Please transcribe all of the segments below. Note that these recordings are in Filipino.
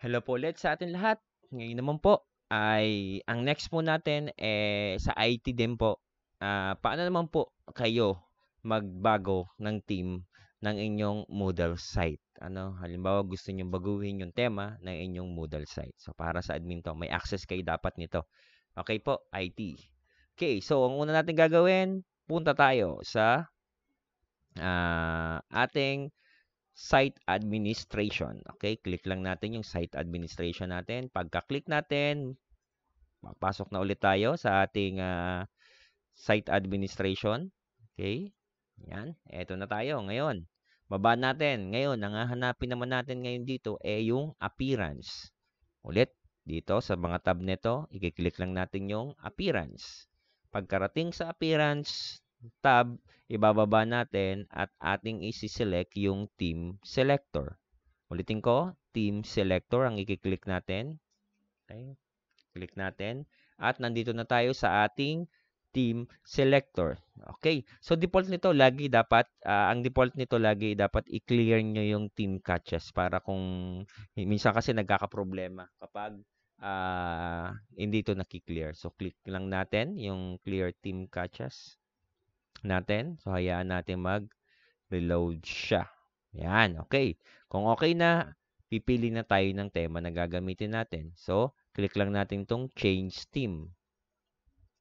Hello po ulit sa atin lahat. Ngayon naman po ay ang next po natin eh sa IT din po. Uh, paano naman po kayo magbago ng team ng inyong Moodle site? Ano, halimbawa gusto niyo baguhin yung tema ng inyong Moodle site. So para sa admin to, may access kayo dapat nito. Okay po, IT. Okay, so ang una natin gagawin, punta tayo sa uh, ating site administration. Okay, click lang natin yung site administration natin. Pagka-click natin, magpasok na ulit tayo sa ating uh, site administration. Okay, yan. Eto na tayo ngayon. Baba natin. Ngayon, ang hahanapin naman natin ngayon dito ay eh, yung appearance. Ulit, dito sa mga tab nito, i-click lang natin yung appearance. Pagkarating sa appearance, tab, ibababa natin at ating isi-select yung team selector. Ulitin ko, team selector ang i-click natin. Okay? Click natin. At nandito na tayo sa ating team selector. Okay? So default nito lagi dapat uh, ang default nito lagi dapat i-clear niyo yung team catches para kung minsan kasi nagkakaproblema kapag uh, hindi ito naki-clear. So click lang natin yung clear team catches natin. So, hayaan natin mag-reload siya. Yan, okay. Kung okay na, pipili na tayo ng tema na gagamitin natin. So, click lang natin tong change team.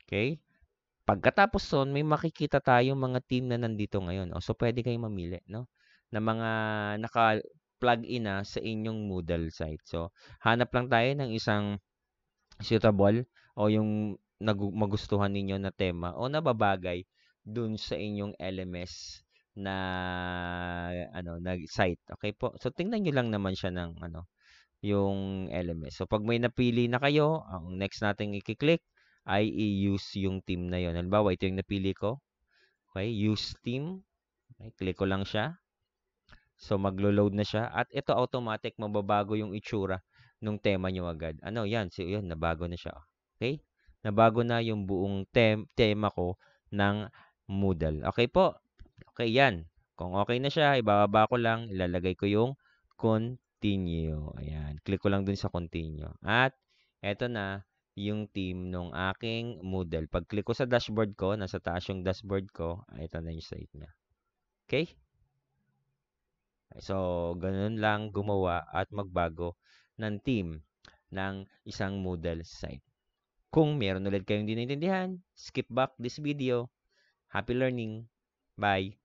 Okay? Pagkatapos nun, may makikita tayong mga team na nandito ngayon. O, so, pwede kayong mamili, no? Na mga naka-plug in na sa inyong Moodle site. So, hanap lang tayo ng isang suitable o yung magustuhan ninyo na tema o nababagay dun sa inyong LMS na ano na site. Okay po. So tingnan niyo lang naman siya ng ano yung LMS. So pag may napili na kayo, ang next nating i-click ay i-use yung team na yon. Halimbawa, ito yung napili ko. Okay, use team. Okay, click ko lang siya. So maglo-load na siya at ito automatic mababago yung itsura nung tema niyo agad. Ano, yan, si yan, nabago na siya. Okay? Nabago na yung buong tem tema ko ng Moodle. Okay po? Okay yan. Kung okay na siya, ibababa ko lang, ilalagay ko yung continue. Ayan, click ko lang dun sa continue. At eto na yung team ng aking Moodle. Pag click ko sa dashboard ko, nasa taas yung dashboard ko, ito na yung site niya. Okay? So, ganun lang gumawa at magbago ng team ng isang Moodle site. Kung meron ulit kayong di naintindihan, skip back this video Happy learning. Bye.